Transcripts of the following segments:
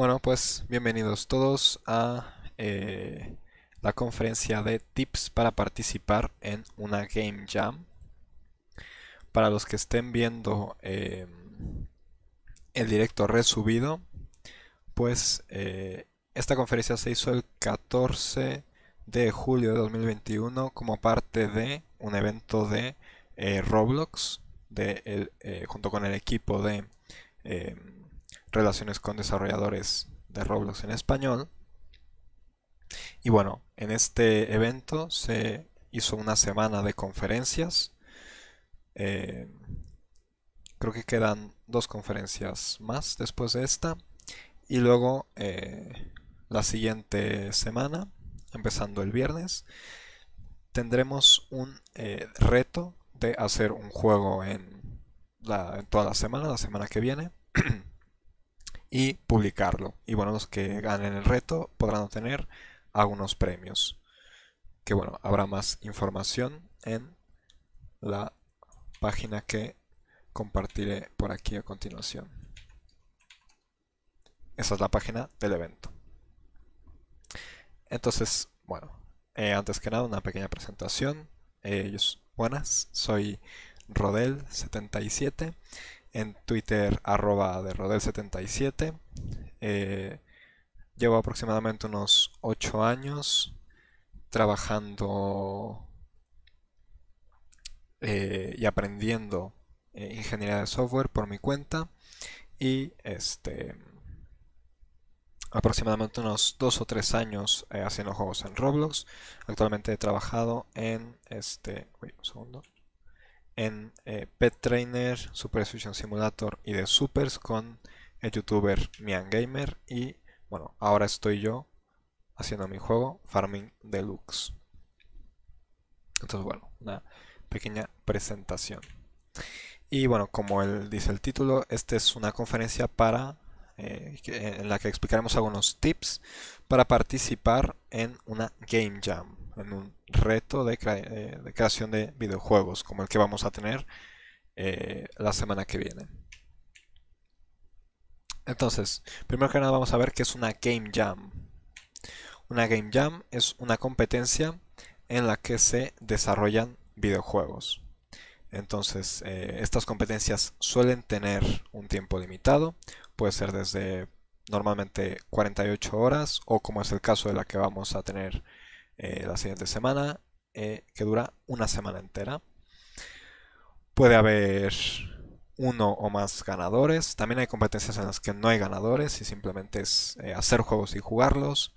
Bueno, pues bienvenidos todos a eh, la conferencia de tips para participar en una Game Jam. Para los que estén viendo eh, el directo resubido, pues eh, esta conferencia se hizo el 14 de julio de 2021 como parte de un evento de Roblox junto con el equipo de relaciones con desarrolladores de Roblox en español. Y bueno, en este evento se hizo una semana de conferencias. Eh, creo que quedan dos conferencias más después de esta. Y luego eh, la siguiente semana, empezando el viernes, tendremos un eh, reto de hacer un juego en toda la semana, la semana que viene. y publicarlo. Y bueno, los que ganen el reto podrán obtener algunos premios. Que bueno, habrá más información en la página que compartiré por aquí a continuación. Esa es la página del evento. Entonces, bueno, eh, antes que nada una pequeña presentación. Eh, ellos buenas, soy Rodel77 en Twitter arroba de Rodel77. Eh, llevo aproximadamente unos 8 años trabajando eh, y aprendiendo eh, ingeniería de software por mi cuenta y este aproximadamente unos 2 o 3 años haciendo juegos en Roblox. Actualmente he trabajado en este... segundo en eh, Pet Trainer, Super Fusion Simulator y de Supers con el youtuber Mian Gamer y bueno, ahora estoy yo haciendo mi juego Farming Deluxe. Entonces bueno, una pequeña presentación. Y bueno, como dice el título, esta es una conferencia para eh, en la que explicaremos algunos tips para participar en una game jam en un reto eh, de, creación de videojuegos, como el que vamos a tener eh, la semana que viene. Entonces, primero que nada vamos a ver qué es una Game Jam. Una Game Jam es una competencia en la que se desarrollan videojuegos. Entonces, eh, estas competencias suelen tener un tiempo limitado, puede ser desde normalmente 48 horas o como es el caso de la que vamos a tener eh, la siguiente semana, eh, que dura una semana entera. Puede haber uno o más ganadores. También hay competencias en las que no hay ganadores y simplemente es eh, hacer juegos y jugarlos.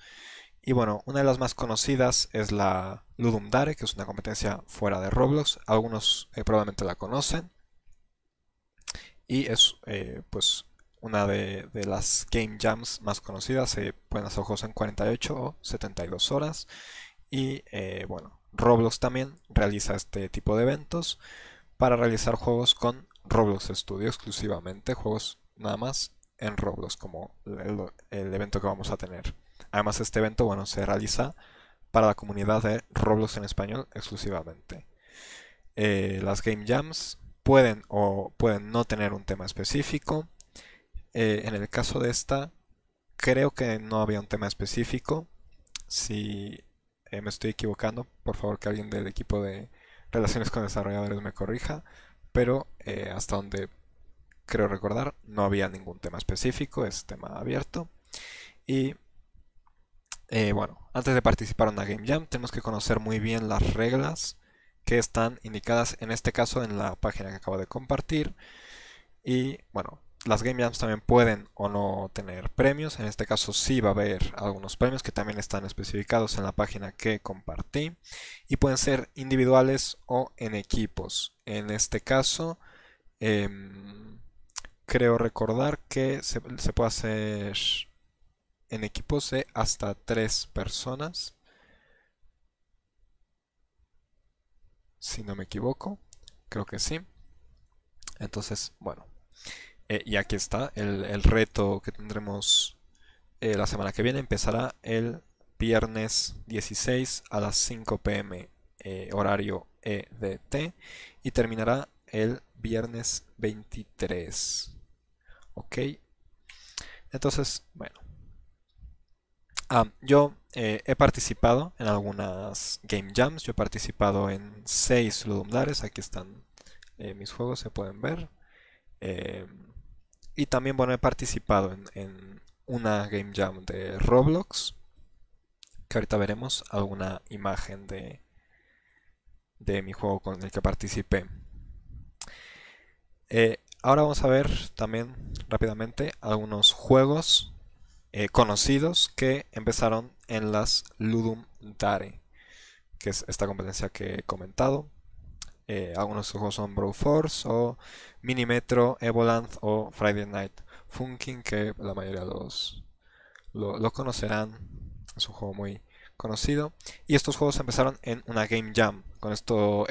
Y bueno, una de las más conocidas es la Ludum Dare, que es una competencia fuera de Roblox. Algunos probablemente la conocen. Y es pues una de, las game jams más conocidas. Se pueden hacer juegos en 48 o 72 horas. Y eh, bueno, Roblox también realiza este tipo de eventos para realizar juegos con Roblox Studio exclusivamente, juegos nada más en Roblox como el, evento que vamos a tener. Además este evento bueno, se realiza para la comunidad de Roblox en español exclusivamente. Eh, las Game Jams pueden o pueden no tener un tema específico. Eh, en el caso de esta, creo que no había un tema específico. Si eh, me estoy equivocando, por favor que alguien del equipo de relaciones con desarrolladores me corrija, pero eh, hasta donde creo recordar no había ningún tema específico, es tema abierto. Y eh, bueno, antes de participar en la Game Jam tenemos que conocer muy bien las reglas que están indicadas en este caso en la página que acabo de compartir. Y bueno, las Game Jams también pueden o no tener premios. En este caso sí va a haber algunos premios que también están especificados en la página que compartí. Y pueden ser individuales o en equipos. En este caso, em, creo recordar que se, puede hacer en equipos de hasta tres personas. Si no me equivoco, creo que sí. Entonces, bueno. Eh, y aquí está el, reto que tendremos eh, la semana que viene. Empezará el viernes 16 a las 5 pm eh, horario EDT y terminará el viernes 23. Ok. Entonces, bueno. Ah, yo he participado en algunas game jams. Yo he participado en seis Ludum Aquí están mis juegos, se pueden ver. Y también, bueno, he participado en, una Game Jam de Roblox. Que ahorita veremos alguna imagen de, de mi juego con el que participé. Eh, ahora vamos a ver también rápidamente algunos juegos eh, conocidos que empezaron en las Ludum Dare, que es esta competencia que he comentado. Eh, algunos juegos son Brawl Force o Minimetro, Metro, o Friday Night Funkin', que la mayoría de los, conocerán. Es un juego muy conocido. Y estos juegos empezaron en una Game Jam. Con esto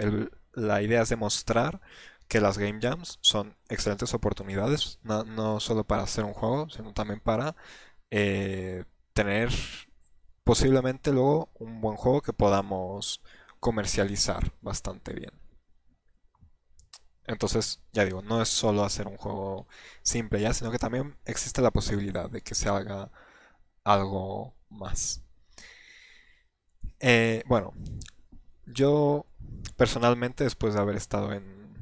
la idea es demostrar que las Game Jams son excelentes oportunidades, no, solo para hacer un juego, sino también para eh, tener posiblemente luego un buen juego que podamos comercializar bastante bien. Entonces, ya digo, no es solo hacer un juego simple ya, sino que también existe la posibilidad de que se haga algo más. Eh, bueno, yo personalmente, después de haber estado en,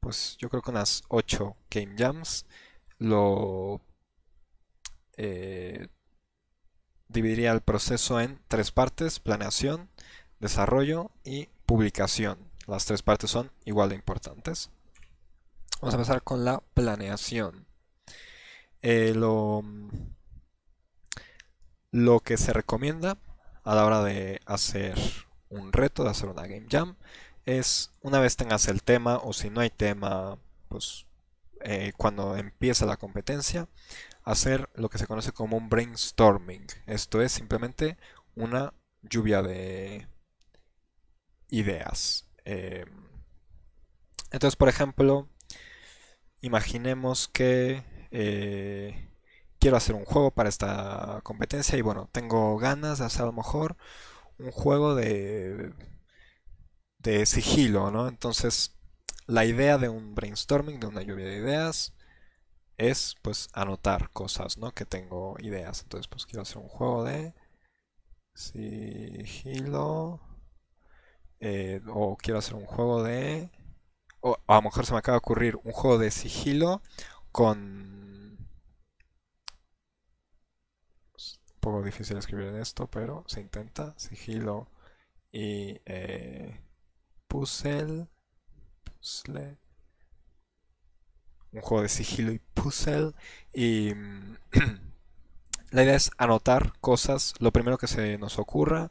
pues yo creo que unas 8 Game Jams, lo eh, dividiría el proceso en tres partes, planeación, desarrollo y publicación las tres partes son igual de importantes. Vamos a empezar con la planeación. Eh, lo, que se recomienda a la hora de hacer un reto, de hacer una game jam, es una vez tengas el tema o si no hay tema, pues eh, cuando empieza la competencia, hacer lo que se conoce como un brainstorming. Esto es simplemente una lluvia de ideas. Eh, entonces, por ejemplo, imaginemos que eh, quiero hacer un juego para esta competencia y bueno, tengo ganas de hacer a lo mejor un juego de, de sigilo, ¿no? Entonces, la idea de un brainstorming, de una lluvia de ideas, es pues anotar cosas, ¿no? Que tengo ideas. Entonces, pues quiero hacer un juego de sigilo eh, o quiero hacer un juego de... O a lo mejor se me acaba de ocurrir un juego de sigilo con... un poco difícil escribir en esto, pero se intenta. Sigilo y eh, puzzle. Puzzle. Un juego de sigilo y puzzle. Y... Mm, la idea es anotar cosas, lo primero que se nos ocurra,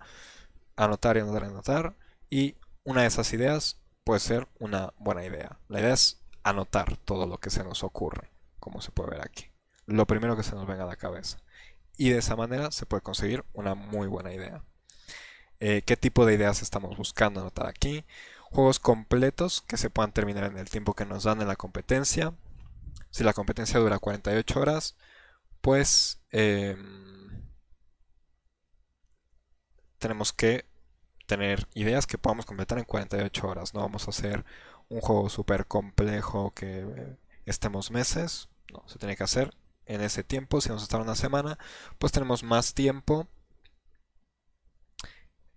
anotar y anotar y anotar. Y una de esas ideas puede ser una buena idea. La idea es anotar todo lo que se nos ocurre, como se puede ver aquí. Lo primero que se nos venga a la cabeza. Y de esa manera se puede conseguir una muy buena idea. Eh, ¿Qué tipo de ideas estamos buscando anotar aquí? Juegos completos que se puedan terminar en el tiempo que nos dan en la competencia. Si la competencia dura 48 horas, pues em, tenemos que tener ideas que podamos completar en 48 horas. No vamos a hacer un juego súper complejo que eh, estemos meses. No, se tiene que hacer en ese tiempo. Si vamos a estar una semana, pues tenemos más tiempo.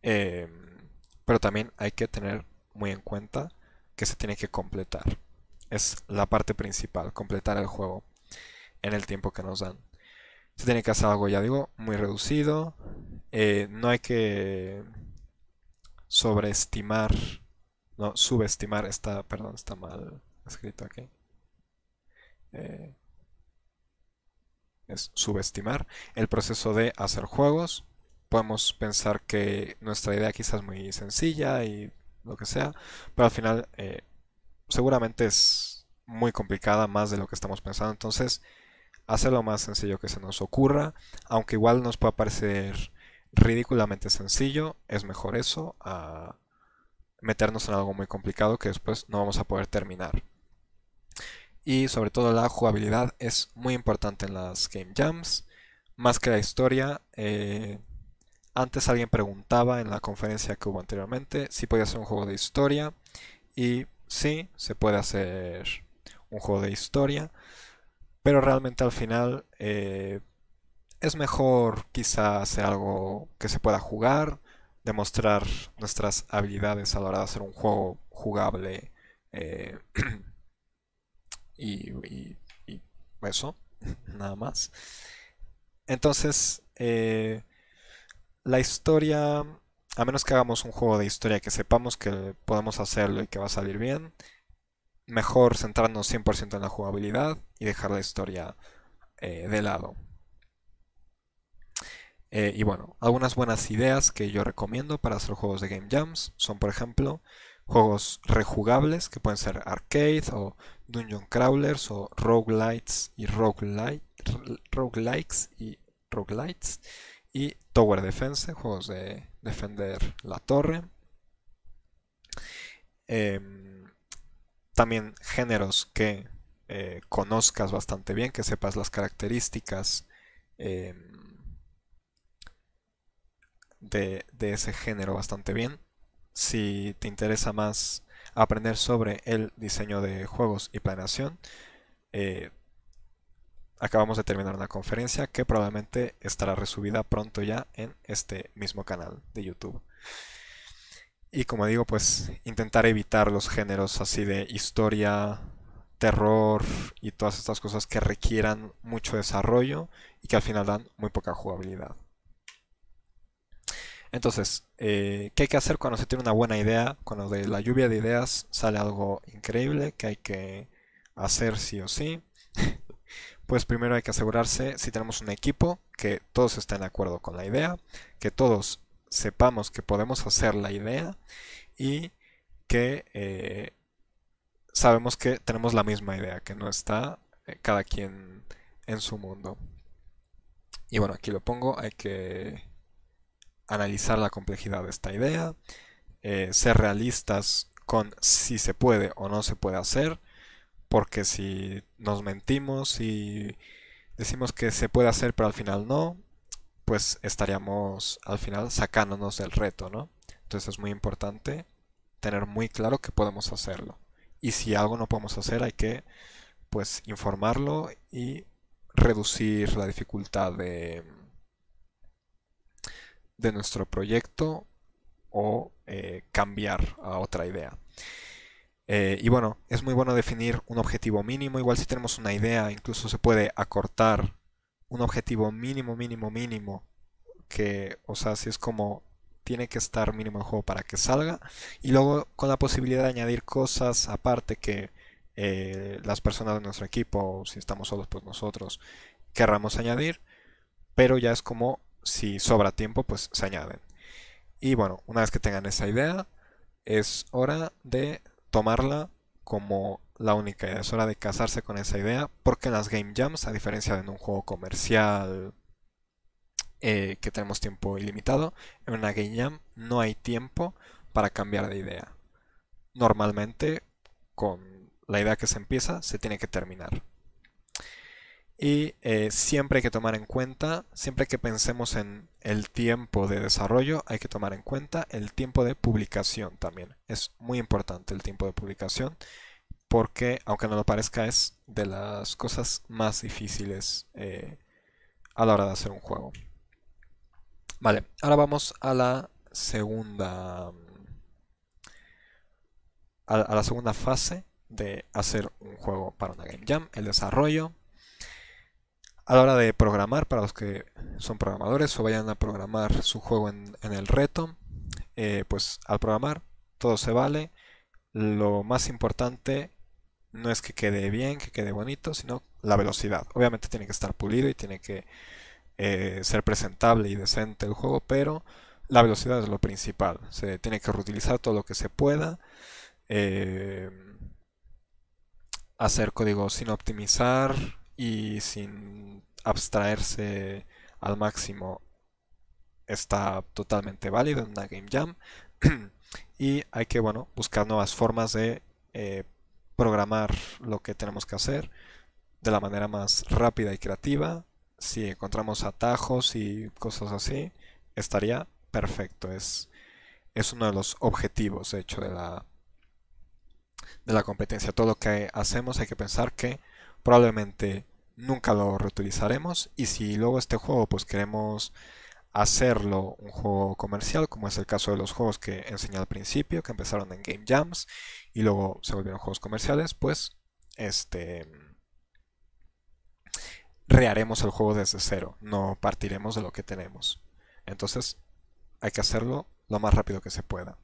Em, pero también hay que tener muy en cuenta que se tiene que completar. Es la parte principal, completar el juego en el tiempo que nos dan. Se tiene que hacer algo, ya digo, muy reducido. Eh, no hay que sobreestimar, no, subestimar, está, perdón, está mal escrito aquí. Eh, es subestimar el proceso de hacer juegos. Podemos pensar que nuestra idea quizás es muy sencilla y lo que sea, pero al final eh, seguramente es muy complicada más de lo que estamos pensando. Entonces, hacer lo más sencillo que se nos ocurra, aunque igual nos pueda parecer ridículamente sencillo, es mejor eso a meternos en algo muy complicado que después no vamos a poder terminar. Y sobre todo la jugabilidad es muy importante en las game jams, más que la historia. Eh, antes alguien preguntaba en la conferencia que hubo anteriormente si podía hacer un juego de historia y sí, se puede hacer un juego de historia, pero realmente al final eh, es mejor quizá hacer algo que se pueda jugar, demostrar nuestras habilidades a la hora de hacer un juego jugable eh, y, eso, nada más. Entonces, eh, la historia, a menos que hagamos un juego de historia que sepamos que podemos hacerlo y que va a salir bien, mejor centrarnos 100% en la jugabilidad y dejar la historia eh, de lado. Eh, y bueno, algunas buenas ideas que yo recomiendo para hacer juegos de Game Jams son, por ejemplo, juegos rejugables que pueden ser arcade o dungeon crawlers o roguelites y roguelite, y roguelites y tower defense, juegos de defender la torre. Em, también géneros que eh, conozcas bastante bien, que sepas las características. Em, de, ese género bastante bien. Si te interesa más aprender sobre el diseño de juegos y planeación, eh, acabamos de terminar una conferencia que probablemente estará resubida pronto ya en este mismo canal de YouTube. Y como digo, pues intentar evitar los géneros así de historia, terror y todas estas cosas que requieran mucho desarrollo y que al final dan muy poca jugabilidad. Entonces, eh, ¿qué hay que hacer cuando se tiene una buena idea? Cuando de la lluvia de ideas sale algo increíble que hay que hacer sí o sí. pues primero hay que asegurarse si tenemos un equipo que todos estén de acuerdo con la idea, que todos sepamos que podemos hacer la idea y que eh, sabemos que tenemos la misma idea, que no está eh, cada quien en su mundo. Y bueno, aquí lo pongo, hay que analizar la complejidad de esta idea, eh, ser realistas con si se puede o no se puede hacer, porque si nos mentimos y decimos que se puede hacer pero al final no, pues estaríamos al final sacándonos del reto, ¿no? Entonces es muy importante tener muy claro que podemos hacerlo. Y si algo no podemos hacer hay que pues informarlo y reducir la dificultad de, de nuestro proyecto o eh, cambiar a otra idea. Eh, y bueno, es muy bueno definir un objetivo mínimo, igual si tenemos una idea, incluso se puede acortar un objetivo mínimo, mínimo, mínimo, que, o sea, si es como tiene que estar mínimo en juego para que salga, y luego con la posibilidad de añadir cosas aparte que eh, las personas de nuestro equipo, si estamos solos, pues nosotros querramos añadir, pero ya es como si sobra tiempo, pues se añaden. Y bueno, una vez que tengan esa idea, es hora de tomarla como la única idea. Es hora de casarse con esa idea, porque en las game jams, a diferencia de un juego comercial eh, que tenemos tiempo ilimitado, en una game jam no hay tiempo para cambiar de idea. Normalmente, con la idea que se empieza, se tiene que terminar. Y eh, siempre hay que tomar en cuenta, siempre que pensemos en el tiempo de desarrollo, hay que tomar en cuenta el tiempo de publicación también. Es muy importante el tiempo de publicación porque, aunque no lo parezca, es de las cosas más difíciles eh, a la hora de hacer un juego. Vale, ahora vamos a la segunda a, la segunda fase de hacer un juego para una game jam, el desarrollo a la hora de programar, para los que son programadores o vayan a programar su juego en, el reto, eh, pues al programar todo se vale. Lo más importante no es que quede bien, que quede bonito, sino la velocidad. Obviamente tiene que estar pulido y tiene que eh, ser presentable y decente el juego, pero la velocidad es lo principal. Se tiene que reutilizar todo lo que se pueda. Eh, hacer código sin optimizar, y sin abstraerse al máximo está totalmente válido en una game jam y hay que bueno buscar nuevas formas de eh, programar lo que tenemos que hacer de la manera más rápida y creativa si encontramos atajos y cosas así estaría perfecto es es uno de los objetivos de hecho de la de la competencia todo lo que hacemos hay que pensar que probablemente nunca lo reutilizaremos y si luego este juego pues queremos hacerlo un juego comercial como es el caso de los juegos que enseñé al principio que empezaron en game jams y luego se volvieron juegos comerciales pues este reharemos el juego desde cero no partiremos de lo que tenemos entonces hay que hacerlo lo más rápido que se pueda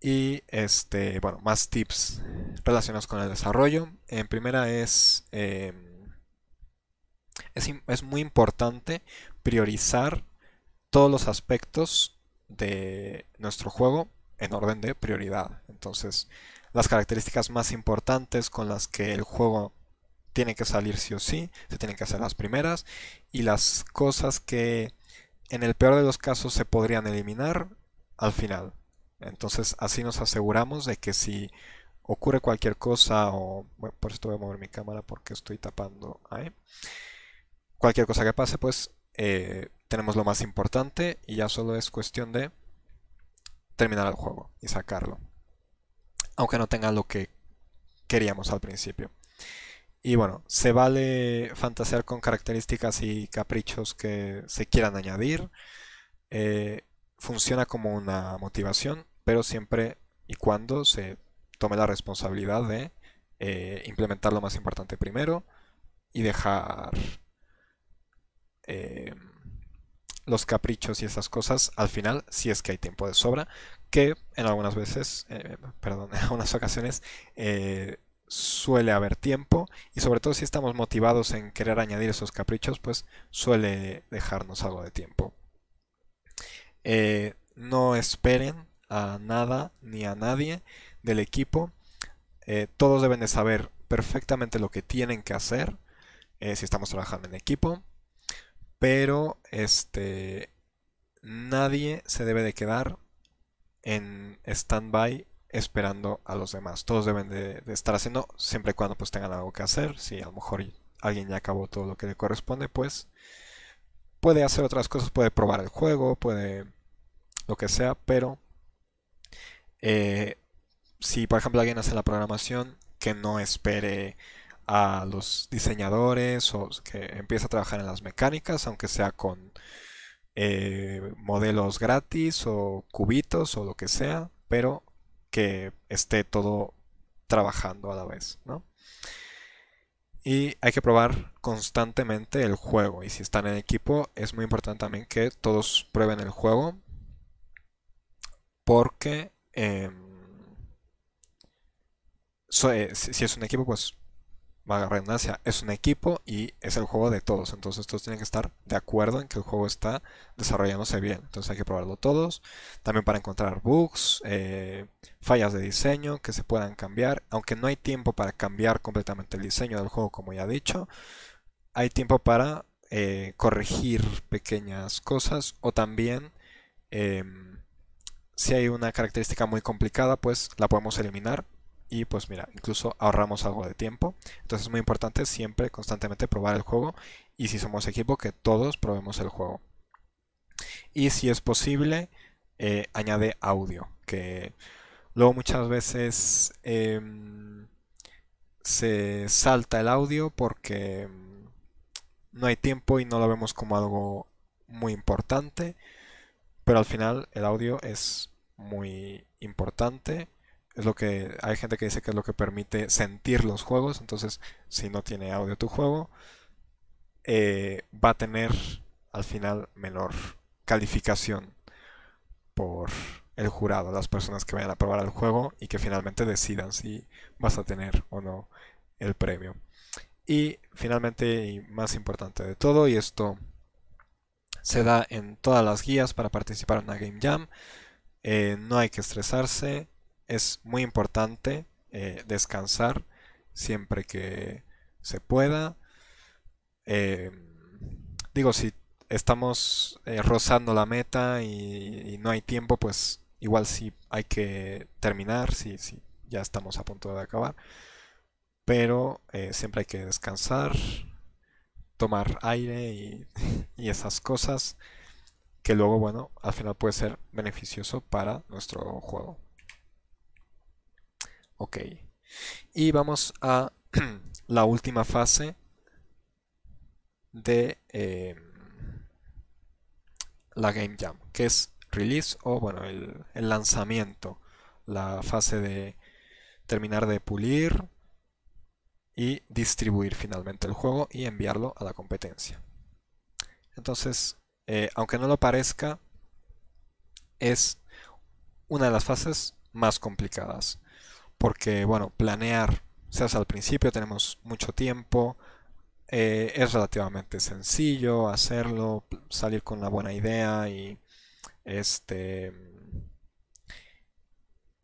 y este, bueno, más tips relacionados con el desarrollo. En primera es, eh, es, muy importante priorizar todos los aspectos de nuestro juego en orden de prioridad. Entonces, las características más importantes con las que el juego tiene que salir sí o sí, se tienen que hacer las primeras y las cosas que en el peor de los casos se podrían eliminar al final. Entonces así nos aseguramos de que si ocurre cualquier cosa o bueno, por esto voy a mover mi cámara porque estoy tapando ahí. Cualquier cosa que pase pues eh, tenemos lo más importante y ya solo es cuestión de terminar el juego y sacarlo. Aunque no tenga lo que queríamos al principio. Y bueno, se vale fantasear con características y caprichos que se quieran añadir. Eh, funciona como una motivación pero siempre y cuando se tome la responsabilidad de eh, implementar lo más importante primero y dejar eh, los caprichos y esas cosas al final, si es que hay tiempo de sobra, que en algunas veces, eh, perdón, en algunas ocasiones suele haber tiempo y sobre todo si estamos motivados en querer añadir esos caprichos, pues suele dejarnos algo de tiempo. no esperen a nada ni a nadie del equipo. Eh, todos deben de saber perfectamente lo que tienen que hacer eh, si estamos trabajando en equipo. Pero este nadie se debe de quedar en stand-by esperando a los demás. Todos deben de, estar haciendo siempre y cuando pues tengan algo que hacer. Si a lo mejor alguien ya acabó todo lo que le corresponde, pues puede hacer otras cosas, puede probar el juego, puede lo que sea, pero eh, si por ejemplo alguien hace la programación, que no espere a los diseñadores o que empiece a trabajar en las mecánicas, aunque sea con eh, modelos gratis o cubitos o lo que sea, pero que esté todo trabajando a la vez, ¿no? Y hay que probar constantemente el juego. Y si están en equipo, es muy importante también que todos prueben el juego. Porque Em, eh, si, es un equipo, pues va a redundancia, es un equipo y es el juego de todos. Entonces todos tienen que estar de acuerdo en que el juego está desarrollándose bien. Entonces hay que probarlo todos. También para encontrar bugs, eh, fallas de diseño que se puedan cambiar. Aunque no hay tiempo para cambiar completamente el diseño del juego, como ya he dicho. Hay tiempo para eh, corregir pequeñas cosas o también... Eh, si hay una característica muy complicada, pues la podemos eliminar y pues mira, incluso ahorramos algo de tiempo. Entonces es muy importante siempre constantemente probar el juego y si somos equipo que todos probemos el juego. Y si es posible, eh, añade audio, que luego muchas veces em, se salta el audio porque em, no hay tiempo y no lo vemos como algo muy importante. Pero al final el audio es muy importante. Es lo que hay gente que dice que es lo que permite sentir los juegos. Entonces, si no tiene audio tu juego, eh, va a tener al final menor calificación por el jurado, las personas que vayan a probar el juego y que finalmente decidan si vas a tener o no el premio. Y finalmente, y más importante de todo, y esto se da en todas las guías para participar en una Game Jam. Eh, no hay que estresarse, es muy importante eh, descansar siempre que se pueda. Em, digo, si estamos eh, rozando la meta y, no hay tiempo, pues igual sí hay que terminar, si sí, sí, ya estamos a punto de acabar. Pero siempre hay que descansar, tomar aire y, esas cosas que luego, bueno, al final puede ser beneficioso para nuestro juego. Ok. Y vamos a la última fase de em, la Game Jam, que es release o bueno, el, el lanzamiento, la fase de terminar de pulir, y distribuir finalmente el juego y enviarlo a la competencia. Entonces, eh, aunque no lo parezca, es una de las fases más complicadas. Porque, bueno, planear, se hace al principio, tenemos mucho tiempo, eh, es relativamente sencillo hacerlo, salir con una buena idea y este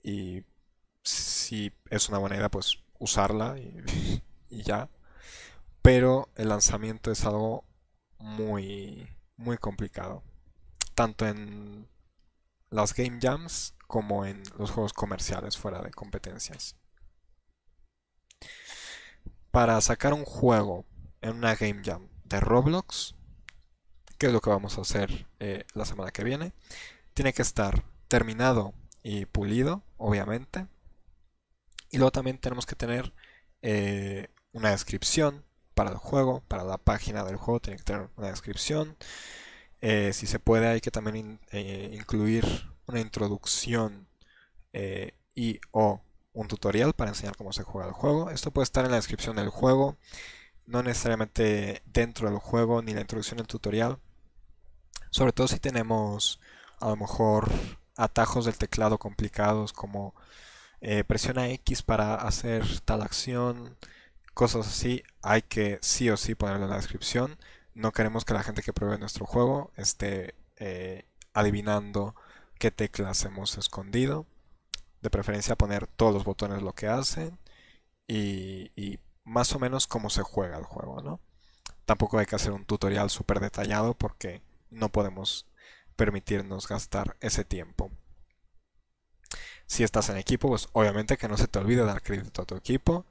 y si es una buena idea pues usarla y, ya. Pero el lanzamiento es algo muy, muy complicado. Tanto en las game jams como en los juegos comerciales fuera de competencias. Para sacar un juego en una game jam de Roblox, que es lo que vamos a hacer eh, la semana que viene, tiene que estar terminado y pulido, obviamente. Y luego también tenemos que tener eh, una descripción para el juego, para la página del juego tiene que tener una descripción. Eh, si se puede hay que también eh, incluir una introducción y o un tutorial para enseñar cómo se juega el juego. Esto puede estar en la descripción del juego, no necesariamente dentro del juego ni la introducción del tutorial. Sobre todo si tenemos a lo mejor atajos del teclado complicados como eh, presiona X para hacer tal acción, cosas así, hay que sí o sí ponerlo en la descripción. No queremos que la gente que pruebe nuestro juego esté eh, adivinando qué teclas hemos escondido. De preferencia poner todos los botones lo que hacen y, más o menos cómo se juega el juego, Tampoco hay que hacer un tutorial súper detallado porque no podemos permitirnos gastar ese tiempo. Si estás en equipo, pues obviamente que no se te olvide dar crédito a tu equipo.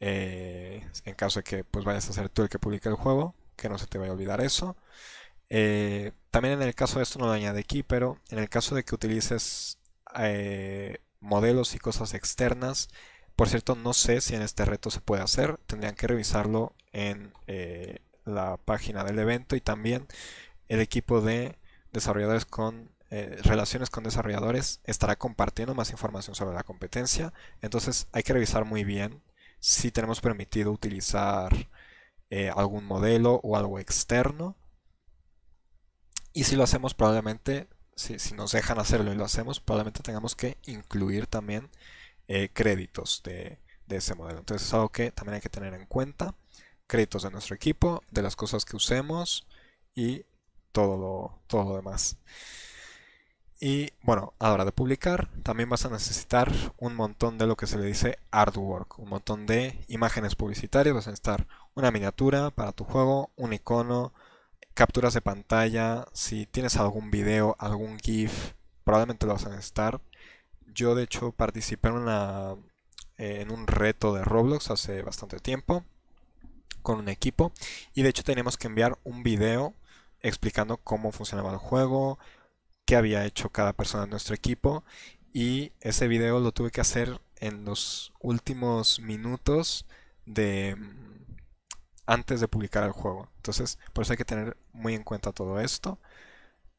Eh, en caso de que pues vayas a ser tú el que publique el juego, que no se te vaya a olvidar eso. Eh, también en el caso de esto no lo añade aquí, pero en el caso de que utilices eh, modelos y cosas externas, por cierto, no sé si en este reto se puede hacer, tendrían que revisarlo en la página del evento y también el equipo de desarrolladores con eh, relaciones con desarrolladores estará compartiendo más información sobre la competencia. Entonces hay que revisar muy bien si tenemos permitido utilizar eh, algún modelo o algo externo. Y si lo hacemos probablemente, si, nos dejan hacerlo y lo hacemos, probablemente tengamos que incluir también eh, créditos de, ese modelo. Entonces es algo que también hay que tener en cuenta. Créditos de nuestro equipo, de las cosas que usemos y todo todo lo demás. Y bueno, a hora de publicar también vas a necesitar un montón de lo que se le dice artwork, un montón de imágenes publicitarias, vas a necesitar una miniatura para tu juego, un icono, capturas de pantalla, si tienes algún video, algún GIF, probablemente lo vas a necesitar. Yo de hecho participé en, una, eh, en un reto de Roblox hace bastante tiempo con un equipo y de hecho teníamos que enviar un video explicando cómo funcionaba el juego, que había hecho cada persona en nuestro equipo y ese video lo tuve que hacer en los últimos minutos de mm, antes de publicar el juego. Entonces, por eso hay que tener muy en cuenta todo esto,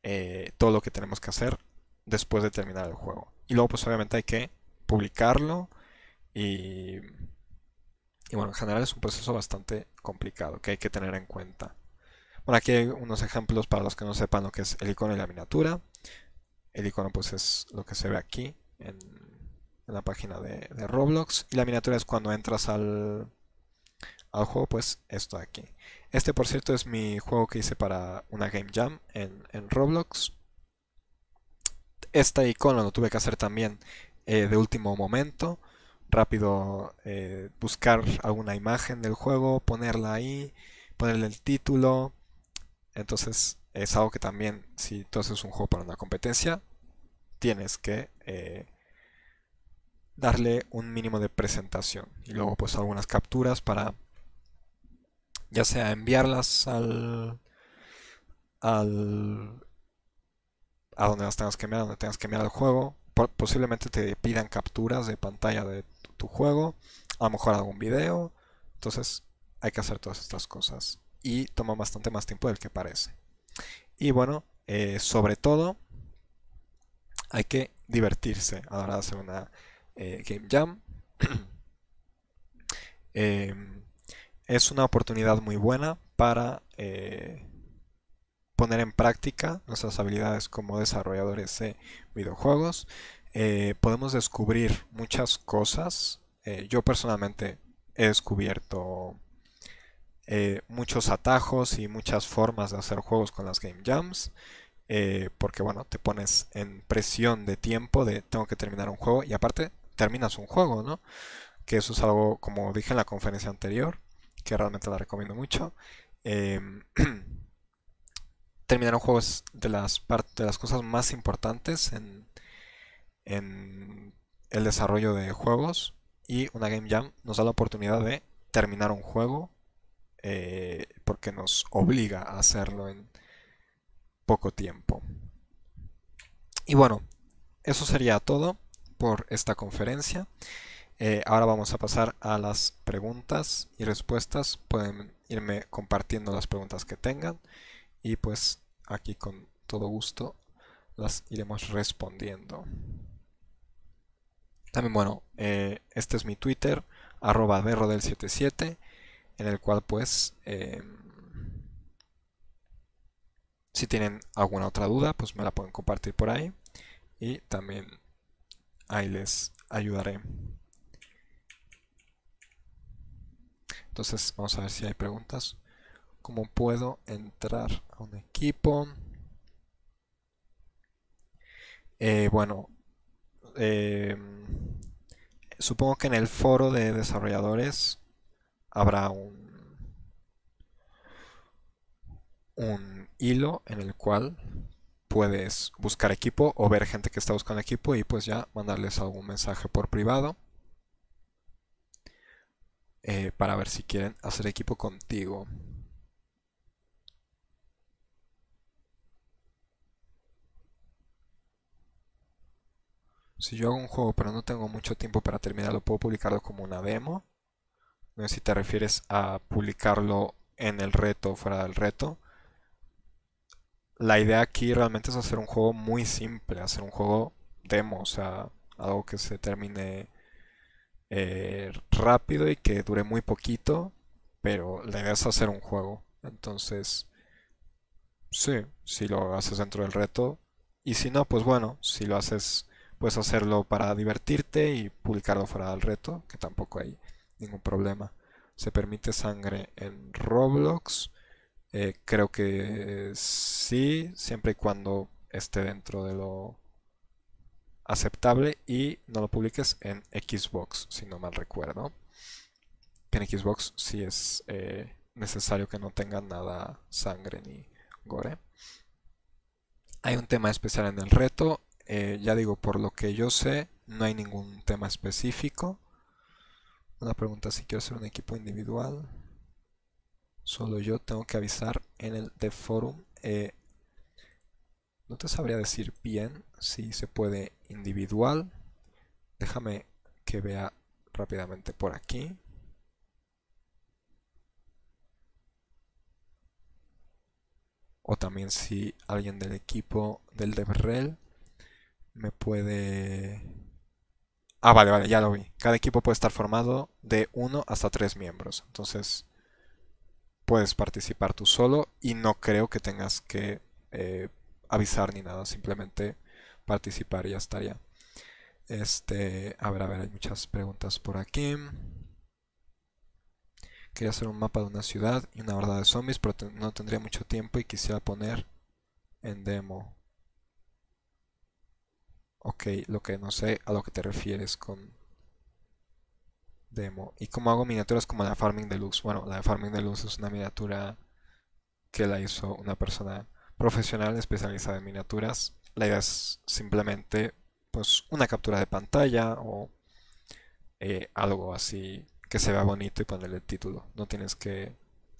eh, todo lo que tenemos que hacer después de terminar el juego. Y luego, pues obviamente hay que publicarlo y, y bueno, en general es un proceso bastante complicado que hay que tener en cuenta. Bueno, aquí hay unos ejemplos para los que no sepan lo que es el icono y la miniatura. El icono pues es lo que se ve aquí en, la página de, Roblox. Y la miniatura es cuando entras al, al juego, pues esto de aquí. Este por cierto es mi juego que hice para una Game Jam en, Roblox. Este icono lo tuve que hacer también eh, de último momento. Rápido eh, buscar alguna imagen del juego, ponerla ahí, ponerle el título. Entonces es algo que también, si tú es un juego para una competencia, tienes que eh, darle un mínimo de presentación y luego pues algunas capturas para ya sea enviarlas al al a donde las tengas que mirar donde tengas que mirar el juego. Posiblemente te pidan capturas de pantalla de tu, juego, a lo mejor algún video. Entonces hay que hacer todas estas cosas y toma bastante más tiempo del que parece. Y bueno, eh, sobre todo hay que divertirse a la hora de hacer una eh, game jam. Em, es una oportunidad muy buena para eh, poner en práctica nuestras habilidades como desarrolladores de videojuegos. Eh, podemos descubrir muchas cosas. yo personalmente he descubierto muchos atajos y muchas formas de hacer juegos con las game jams. Eh, porque bueno, te pones en presión de tiempo de tengo que terminar un juego y aparte terminas un juego, ¿no? Que eso es algo, como dije en la conferencia anterior, que realmente la recomiendo mucho. Em, terminar un juego es de las, de las cosas más importantes en, el desarrollo de juegos y una Game Jam nos da la oportunidad de terminar un juego eh, porque nos obliga a hacerlo en poco tiempo. Y bueno, eso sería todo por esta conferencia. Eh, ahora vamos a pasar a las preguntas y respuestas. Pueden irme compartiendo las preguntas que tengan y pues aquí con todo gusto las iremos respondiendo. También bueno, eh, este es mi Twitter, arroba berrodel77, en el cual pues... Eh, si tienen alguna otra duda, pues me la pueden compartir por ahí y también ahí les ayudaré. Entonces vamos a ver si hay preguntas. ¿Cómo puedo entrar a un equipo? Eh, bueno, em, supongo que en el foro de desarrolladores habrá un, un hilo en el cual puedes buscar equipo o ver gente que está buscando equipo y pues ya mandarles algún mensaje por privado eh, para ver si quieren hacer equipo contigo. Si yo hago un juego pero no tengo mucho tiempo para terminarlo, ¿puedo publicarlo como una demo? No sé si te refieres a publicarlo en el reto o fuera del reto la idea aquí realmente es hacer un juego muy simple, hacer un juego demo, o sea, algo que se termine eh, rápido y que dure muy poquito, pero la idea es hacer un juego. Entonces, sí, si lo haces dentro del reto, y si no, pues bueno, si lo haces, puedes hacerlo para divertirte y publicarlo fuera del reto, que tampoco hay ningún problema. Se permite sangre en Roblox. Eh, creo que sí, siempre y cuando esté dentro de lo aceptable y no lo publiques en Xbox, si no mal recuerdo. en Xbox sí es eh, necesario que no tenga nada sangre ni gore. Hay un tema especial en el reto. Eh, ya digo, por lo que yo sé, no hay ningún tema específico. Una pregunta si quiero ser un equipo individual. Solo yo tengo que avisar en el de forum. Eh, no te sabría decir bien si se puede individual. Déjame que vea rápidamente por aquí. O también si alguien del equipo del DevRel me puede... Ah, vale, vale, ya lo vi. Cada equipo puede estar formado de uno hasta tres miembros. Entonces, puedes participar tú solo y no creo que tengas que eh, avisar ni nada, simplemente participar y ya estaría. Este, a ver, a ver, hay muchas preguntas por aquí. Quería hacer un mapa de una ciudad y una horda de zombies, pero no tendría mucho tiempo y quisiera poner en demo. Ok, lo que no sé a lo que te refieres con demo. ¿Y cómo hago miniaturas como la Farming Deluxe? Bueno, la Farming Deluxe es una miniatura que la hizo una persona profesional especializada en miniaturas. La idea es simplemente pues una captura de pantalla o eh, algo así que se vea bonito y ponerle el título. No tienes que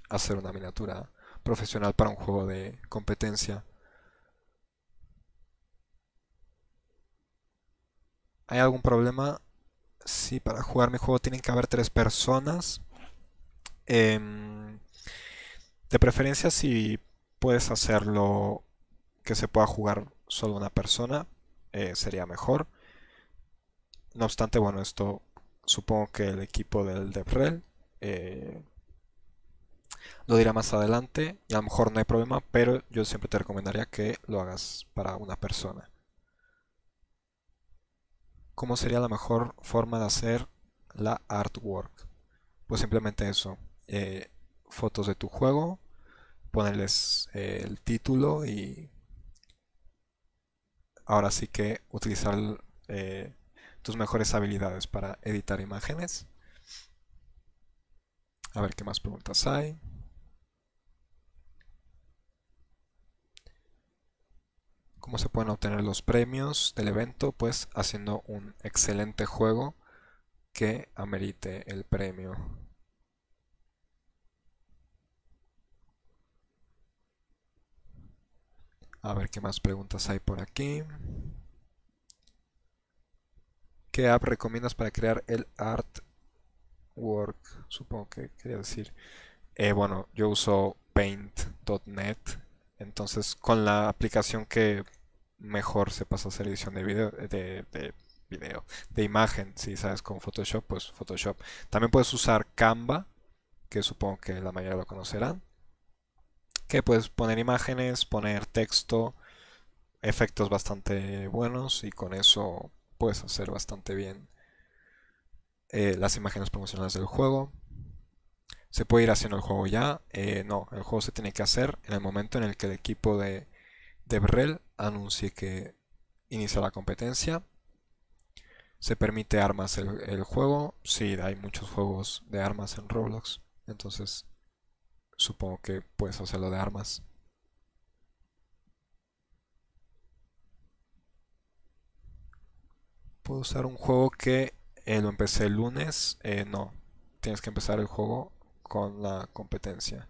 hacer una miniatura profesional para un juego de competencia. ¿Hay algún problema? Sí, para jugar mi juego tienen que haber tres personas. Em, de preferencia si puedes hacerlo que se pueda jugar solo una persona, eh, sería mejor. No obstante, bueno, esto supongo que el equipo del DevRel eh, lo dirá más adelante y a lo mejor no hay problema, pero yo siempre te recomendaría que lo hagas para una persona cómo sería la mejor forma de hacer la artwork. Pues simplemente eso, eh, fotos de tu juego, ponerles eh, el título y ahora sí que utilizar eh, tus mejores habilidades para editar imágenes. A ver qué más preguntas hay. cómo se pueden obtener los premios del evento, pues haciendo un excelente juego que amerite el premio. A ver qué más preguntas hay por aquí. ¿Qué app recomiendas para crear el artwork? Supongo que quería decir. Eh, bueno, yo uso paint.net. Entonces, con la aplicación que mejor se pasa a hacer edición de video, de, video, de imagen, si sabes con Photoshop, pues Photoshop. También puedes usar Canva, que supongo que la mayoría lo conocerán, que puedes poner imágenes, poner texto, efectos bastante buenos y con eso puedes hacer bastante bien eh, las imágenes promocionales del juego. Se puede ir haciendo el juego ya, eh, no, el juego se tiene que hacer en el momento en el que el equipo de Debrel anuncie que inicia la competencia. Se permite armas el, juego. Sí, hay muchos juegos de armas en Roblox. Entonces, supongo que puedes hacerlo de armas. ¿Puedo usar un juego que eh, lo empecé el lunes? Eh, no, tienes que empezar el juego con la competencia.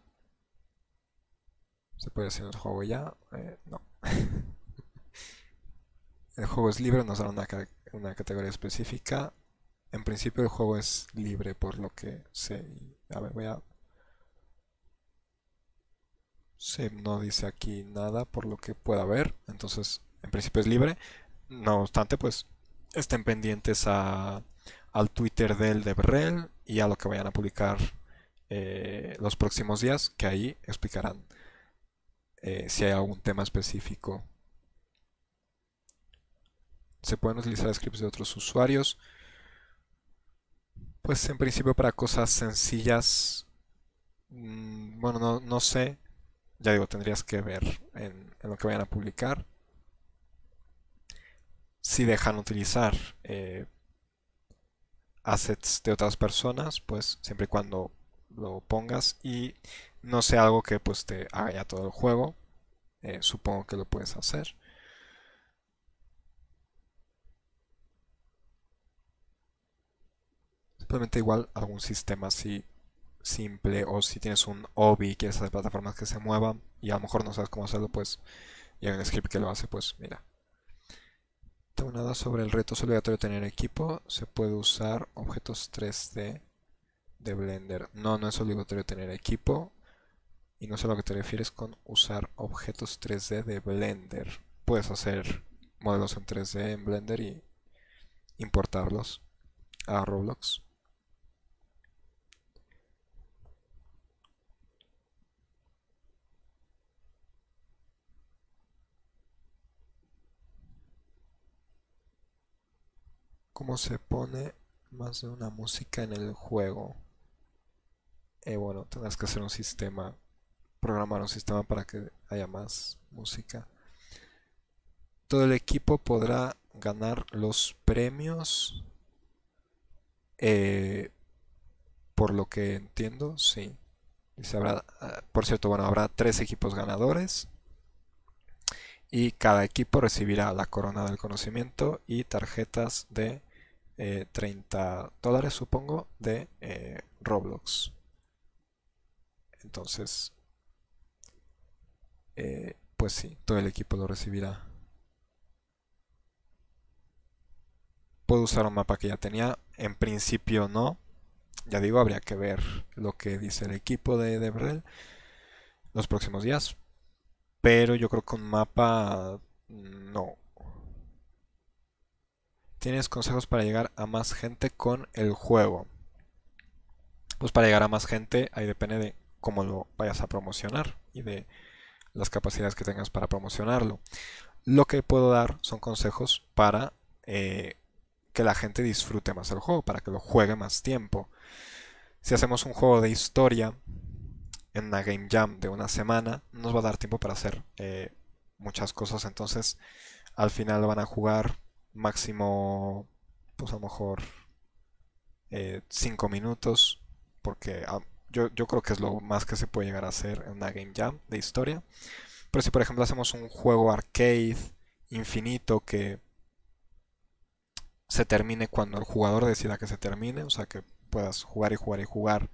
¿Se puede hacer el juego ya? Eh, no. el juego es libre, nos da una, categoría específica. En principio el juego es libre por lo que se, A ver, voy a... no dice aquí nada por lo que pueda ver. Entonces, en principio es libre. No obstante, pues estén pendientes a, al Twitter del de y a lo que vayan a publicar eh, los próximos días, que ahí explicarán eh, si hay algún tema específico. Se pueden utilizar scripts de otros usuarios. Pues en principio para cosas sencillas, mm, bueno, no, no, sé. Ya digo, tendrías que ver en, lo que vayan a publicar. Si dejan utilizar eh, assets de otras personas, pues siempre y cuando lo pongas. Y no sea algo que pues te haga ya todo el juego. Eh, supongo que lo puedes hacer. Simplemente igual algún sistema así simple o si tienes un hobby que hacer plataformas que se muevan y a lo mejor no sabes cómo hacerlo pues y hay un script que lo hace pues mira tengo nada sobre el reto es obligatorio tener equipo se puede usar objetos 3D de Blender no no es obligatorio tener equipo y no sé a lo que te refieres con usar objetos 3D de Blender. Puedes hacer modelos en 3D en Blender y importarlos a Roblox. cómo se pone más de una música en el juego. Eh, bueno, tendrás que hacer un sistema programar un sistema para que haya más música. Todo el equipo podrá ganar los premios. Eh, por lo que entiendo, sí. habrá, ah, por cierto, bueno, habrá tres equipos ganadores. Y cada equipo recibirá la corona del conocimiento y tarjetas de 30 eh, dólares, supongo, de eh, Roblox. Entonces, eh, pues sí, todo el equipo lo recibirá. ¿Puedo usar un mapa que ya tenía? En principio no. Ya digo, habría que ver lo que dice el equipo de Debrel los próximos días. Pero yo creo que un mapa no. ¿Tienes consejos para llegar a más gente con el juego? Pues para llegar a más gente ahí depende de cómo lo vayas a promocionar y de las capacidades que tengas para promocionarlo. Lo que puedo dar son consejos para eh, que la gente disfrute más el juego, para que lo juegue más tiempo. Si hacemos un juego de historia en una game jam de una semana, nos va a dar tiempo para hacer eh, muchas cosas. Entonces, al final van a jugar máximo, pues a lo mejor 5 eh, minutos, porque ah, yo, creo que es lo más que se puede llegar a hacer en una game jam de historia. Pero si por ejemplo hacemos un juego arcade infinito que se termine cuando el jugador decida que se termine, o sea que puedas jugar y jugar y jugar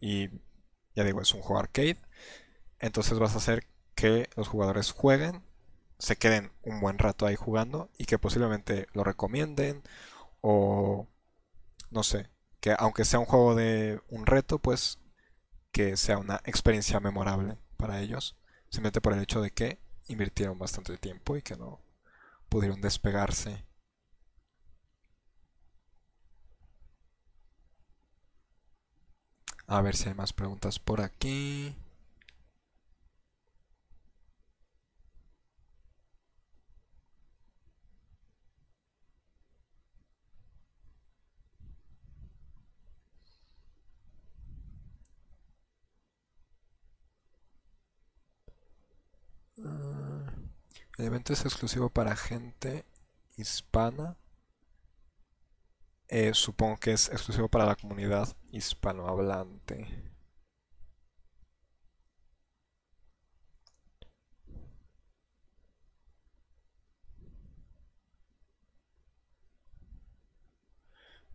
y ya digo, es un juego arcade, entonces vas a hacer que los jugadores jueguen, se queden un buen rato ahí jugando y que posiblemente lo recomienden o no sé, que aunque sea un juego de un reto, pues que sea una experiencia memorable para ellos, simplemente por el hecho de que invirtieron bastante tiempo y que no pudieron despegarse. A ver si hay más preguntas por aquí. El evento es exclusivo para gente hispana. Eh, supongo que es exclusivo para la comunidad hispanohablante.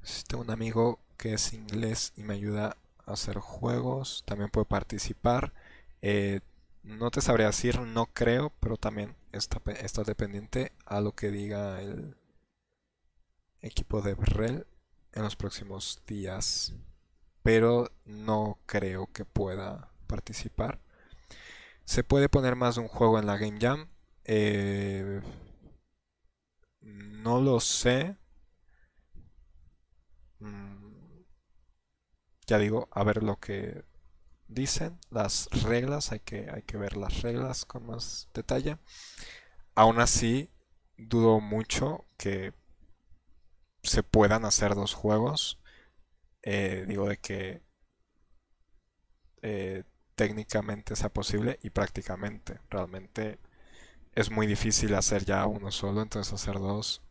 Si Tengo un amigo que es inglés y me ayuda a hacer juegos. También puede participar. Eh, no te sabría decir, no creo, pero también está, dependiente a lo que diga el equipo de Rel en los próximos días, pero no creo que pueda participar. Se puede poner más de un juego en la Game Jam. Eh, no lo sé. Mm, ya digo, a ver lo que dicen, las reglas, hay que, hay que ver las reglas con más detalle. Aún así, dudo mucho que se puedan hacer dos juegos. Eh, digo de que eh, técnicamente sea posible y prácticamente. Realmente es muy difícil hacer ya uno solo, entonces hacer dos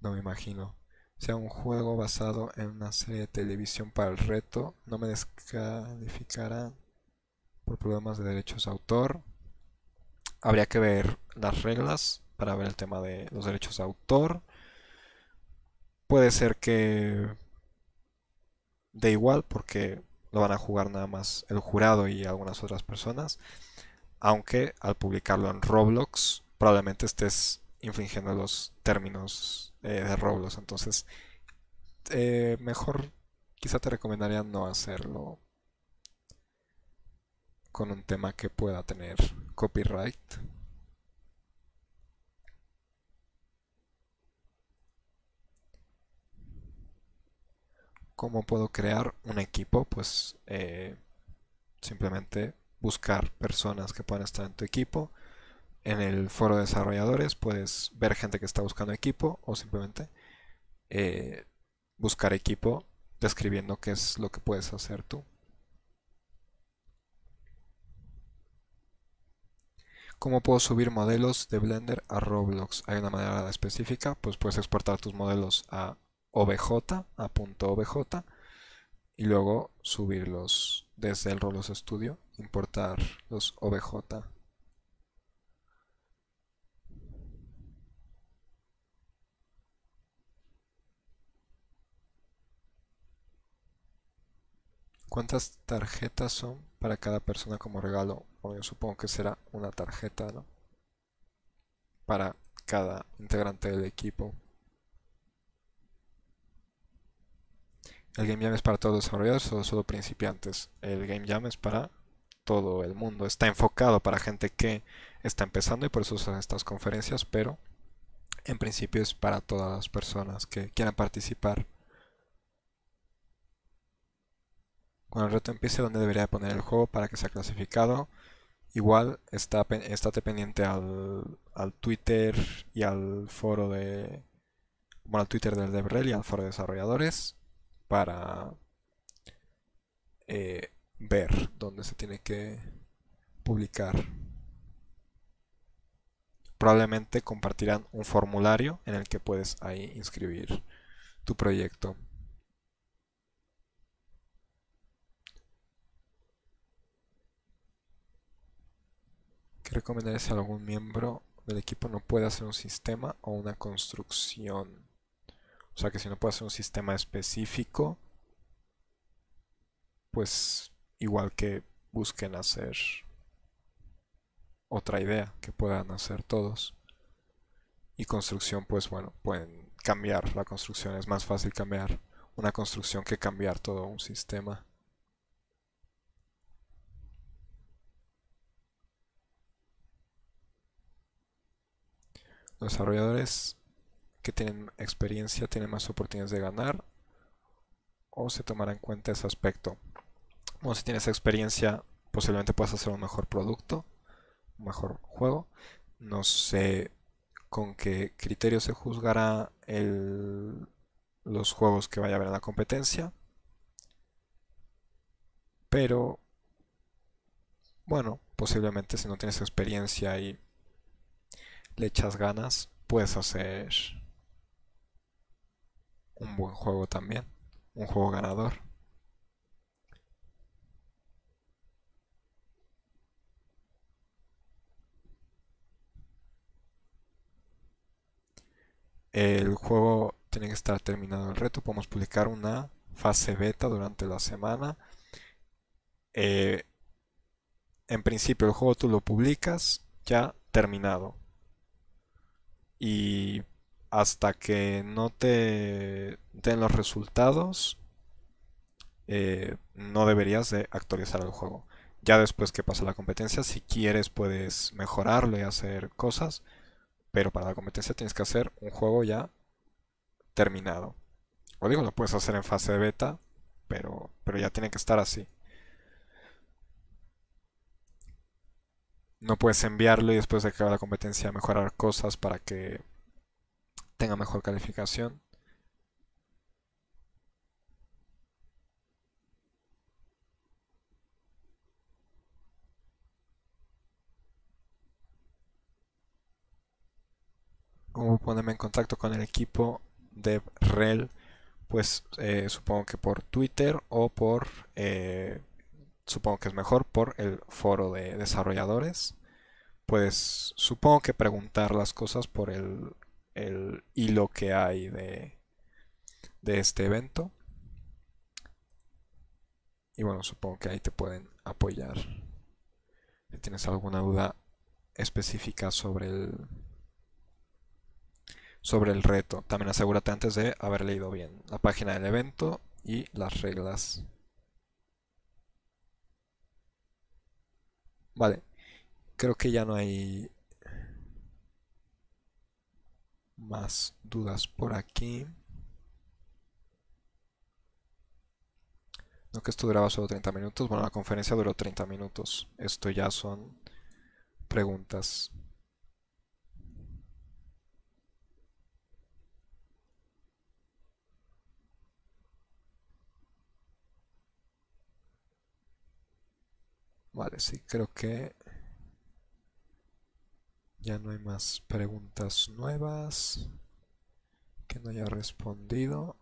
no me imagino sea un juego basado en una serie de televisión para el reto, no me descalificará por problemas de derechos de autor. Habría que ver las reglas para ver el tema de los derechos de autor. Puede ser que de igual porque lo van a jugar nada más el jurado y algunas otras personas. Aunque al publicarlo en Roblox probablemente estés infringiendo los términos eh, de roblos, Entonces, eh, mejor quizá te recomendaría no hacerlo con un tema que pueda tener copyright. ¿Cómo puedo crear un equipo? Pues eh, simplemente buscar personas que puedan estar en tu equipo en el foro de desarrolladores puedes ver gente que está buscando equipo o simplemente eh, buscar equipo describiendo qué es lo que puedes hacer tú. ¿Cómo puedo subir modelos de Blender a Roblox? ¿Hay una manera específica? Pues puedes exportar tus modelos a OBJ, a .obj, y luego subirlos desde el Roblox Studio, importar los OBJ ¿Cuántas tarjetas son para cada persona como regalo? O yo supongo que será una tarjeta, ¿no? Para cada integrante del equipo. ¿El Game Jam es para todos los desarrolladores o solo principiantes? El Game Jam es para todo el mundo. Está enfocado para gente que está empezando y por eso usan estas conferencias, pero en principio es para todas las personas que quieran participar. Cuando el reto empiece ¿dónde debería poner el juego para que sea clasificado. Igual está, estate pendiente al, Twitter y al foro de... Bueno, al Twitter del DevRel y al foro de desarrolladores para eh, ver dónde se tiene que publicar. Probablemente compartirán un formulario en el que puedes ahí inscribir tu proyecto. recomendar es algún miembro del equipo no puede hacer un sistema o una construcción. O sea que si no puede hacer un sistema específico, pues igual que busquen hacer otra idea que puedan hacer todos. Y construcción, pues bueno, pueden cambiar la construcción. Es más fácil cambiar una construcción que cambiar todo un sistema. los desarrolladores que tienen experiencia tienen más oportunidades de ganar o se tomará en cuenta ese aspecto. Bueno, si tienes experiencia, posiblemente puedas hacer un mejor producto, un mejor juego. No sé con qué criterio se juzgará los juegos que vaya a haber en la competencia. Pero, bueno, posiblemente si no tienes experiencia y le echas ganas, puedes hacer un buen juego también, un juego ganador. El juego tiene que estar terminado el reto. Podemos publicar una fase beta durante la semana. Eh, en principio el juego tú lo publicas ya terminado y hasta que no te den los resultados, eh, no deberías de actualizar el juego. Ya después que pasa la competencia, si quieres puedes mejorarlo y hacer cosas, pero para la competencia tienes que hacer un juego ya terminado. O digo, lo puedes hacer en fase de beta, pero, pero ya tiene que estar así. no puedes enviarlo y después de que la competencia mejorar cosas para que tenga mejor calificación. ¿Cómo ponerme en contacto con el equipo de REL? Pues eh, supongo que por Twitter o por eh, supongo que es mejor por el foro de desarrolladores. Pues supongo que preguntar las cosas por el, hilo que hay de, de este evento. Y bueno, supongo que ahí te pueden apoyar. Si tienes alguna duda específica sobre el sobre el reto. También asegúrate antes de haber leído bien la página del evento y las reglas Vale, creo que ya no hay más dudas por aquí. No que esto duraba solo 30 minutos. Bueno, la conferencia duró 30 minutos. Esto ya son preguntas. Vale, sí, creo que ya no hay más preguntas nuevas que no haya respondido.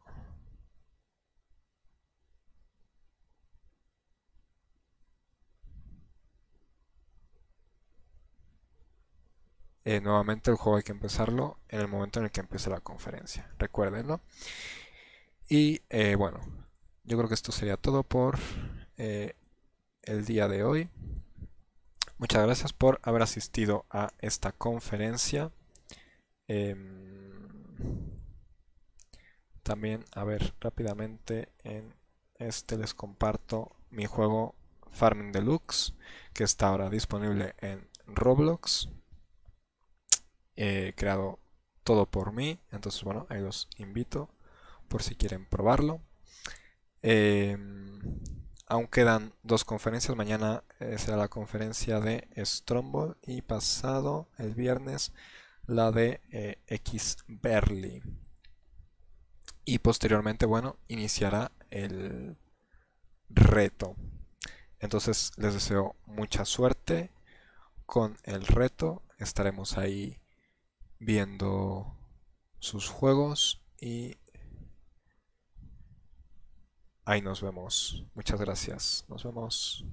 Eh, nuevamente el juego hay que empezarlo en el momento en el que empiece la conferencia. Recuérdenlo. Y eh, bueno, yo creo que esto sería todo por eh, el día de hoy. Muchas gracias por haber asistido a esta conferencia. Em, también, a ver, rápidamente en este les comparto mi juego Farming Deluxe, que está ahora disponible en Roblox, He eh, creado todo por mí. Entonces, bueno, ahí los invito por si quieren probarlo. Em, Aún quedan dos conferencias. Mañana eh, será la conferencia de Strombol y pasado, el viernes, la de eh, X Y posteriormente, bueno, iniciará el reto. Entonces les deseo mucha suerte con el reto. Estaremos ahí viendo sus juegos y Ahí nos vemos. Muchas gracias. Nos vemos.